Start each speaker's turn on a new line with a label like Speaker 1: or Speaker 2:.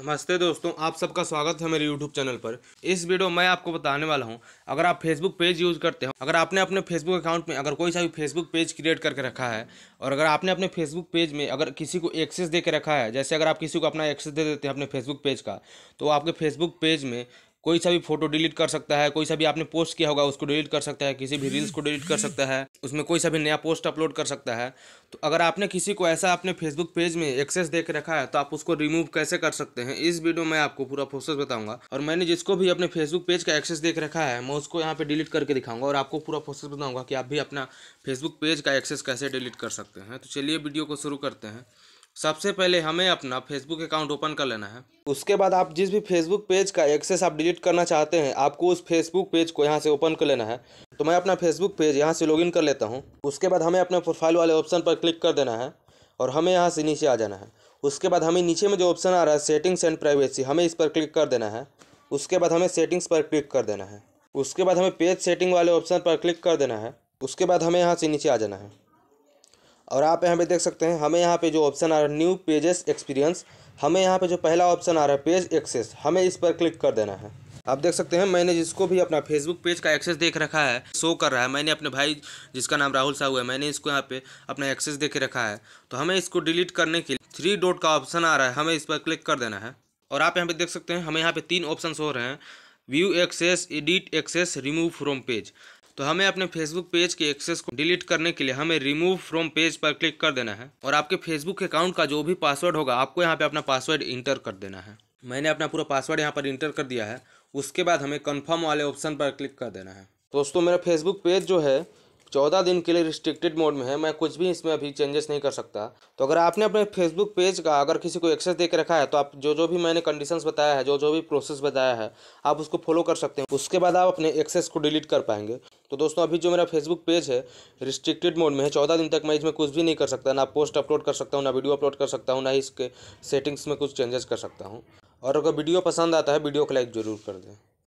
Speaker 1: नमस्ते दोस्तों आप सबका स्वागत है मेरे यूट्यूब चैनल पर इस वीडियो में आपको बताने वाला हूं अगर आप फेसबुक पेज यूज़ करते हो अगर आपने अपने फेसबुक अकाउंट में अगर कोई सा भी फेसबुक पेज क्रिएट करके रखा है और अगर आपने अपने फेसबुक पेज में अगर किसी को एक्सेस दे के रखा है जैसे अगर आप किसी को अपना एक्सेस दे देते हैं अपने फेसबुक पेज का तो आपके फेसबुक पेज में कोई सा भी फोटो डिलीट कर सकता है कोई सा भी आपने पोस्ट किया होगा उसको डिलीट कर सकता है किसी भी रील्स को डिलीट कर सकता है उसमें कोई सा भी नया पोस्ट अपलोड कर सकता है तो अगर आपने किसी को ऐसा अपने फेसबुक पेज में एक्सेस दे रखा है तो आप उसको रिमूव कैसे कर सकते हैं इस वीडियो में आपको पूरा प्रोसेस बताऊंगा और मैंने जिसको भी अपने फेसबुक पेज का एक्सेस देख रखा है मैं उसको यहाँ पर डिलीट करके दिखाऊंगा और आपको पूरा प्रोसेस बताऊँगा कि आप भी अपना फेसबुक पेज का एक्सेस कैसे डिलीट कर सकते हैं तो चलिए वीडियो को शुरू करते हैं सबसे पहले हमें अपना फेसबुक अकाउंट ओपन कर लेना है उसके बाद आप जिस भी फेसबुक पेज का एक्सेस आप डिलीट करना चाहते हैं आपको उस फेसबुक पेज को यहाँ से ओपन कर लेना है तो मैं अपना फेसबुक पेज यहाँ से लॉगिन कर लेता हूँ उसके बाद हमें अपने प्रोफाइल वाले ऑप्शन पर क्लिक कर देना है और हमें यहाँ से नीचे आ जाना है उसके बाद हमें नीचे में जो ऑप्शन आ रहा है सेटिंग्स एंड प्राइवेसी हमें इस पर क्लिक कर देना है उसके बाद हमें सेटिंग्स पर क्लिक कर देना है उसके बाद हमें पेज सेटिंग वाले ऑप्शन पर क्लिक कर देना है उसके बाद हमें यहाँ से नीचे आ जाना है और आप यहाँ पे देख सकते हैं हमें यहाँ पे जो ऑप्शन आ रहा है न्यू पेजेस एक्सपीरियंस हमें यहाँ पे जो पहला ऑप्शन आ रहा है पेज एक्सेस हमें इस पर क्लिक कर देना है आप देख सकते हैं मैंने जिसको भी अपना फेसबुक पेज का एक्सेस देख रखा है शो कर रहा है मैंने अपने भाई जिसका नाम राहुल साहू है मैंने इसको यहाँ पे अपना एक्सेस देख रखा है तो हमें इसको डिलीट करने के लिए थ्री डॉट का ऑप्शन आ रहा है हमें इस पर क्लिक कर देना है और आप यहाँ पे देख सकते हैं हमें यहाँ पे तीन ऑप्शन हो रहे हैं view access edit access remove from page तो हमें अपने फेसबुक पेज के एक्सेस को डिलीट करने के लिए हमें रिमूव फ्रॉम पेज पर क्लिक कर देना है और आपके फेसबुक अकाउंट का जो भी पासवर्ड होगा आपको यहाँ पे अपना पासवर्ड इंटर कर देना है मैंने अपना पूरा पासवर्ड यहाँ पर इंटर कर दिया है उसके बाद हमें कन्फर्म वाले ऑप्शन पर क्लिक कर देना है दोस्तों मेरा फेसबुक पेज जो है चौदह दिन के लिए रिस्ट्रिक्टेड मोड में है मैं कुछ भी इसमें अभी चेंजेस नहीं कर सकता तो अगर आपने अपने फेसबुक पेज का अगर किसी को एक्सेस दे के रखा है तो आप जो जो भी मैंने कंडीशंस बताया है जो जो भी प्रोसेस बताया है आप उसको फॉलो कर सकते हैं उसके बाद आप अपने एक्सेस को डिलीट कर पाएंगे तो दोस्तों अभी जो मेरा फेसबुक पेज है रिस्ट्रिक्टेड मोड में है चौदह दिन तक मैं इसमें कुछ भी नहीं कर सकता ना पोस्ट अपलोड कर सकता हूँ ना वीडियो अपलोड कर सकता हूँ ना इसके सेटिंग्स में कुछ चेंजेस कर सकता हूँ और अगर वीडियो पसंद आता है वीडियो को लाइक ज़रूर कर दें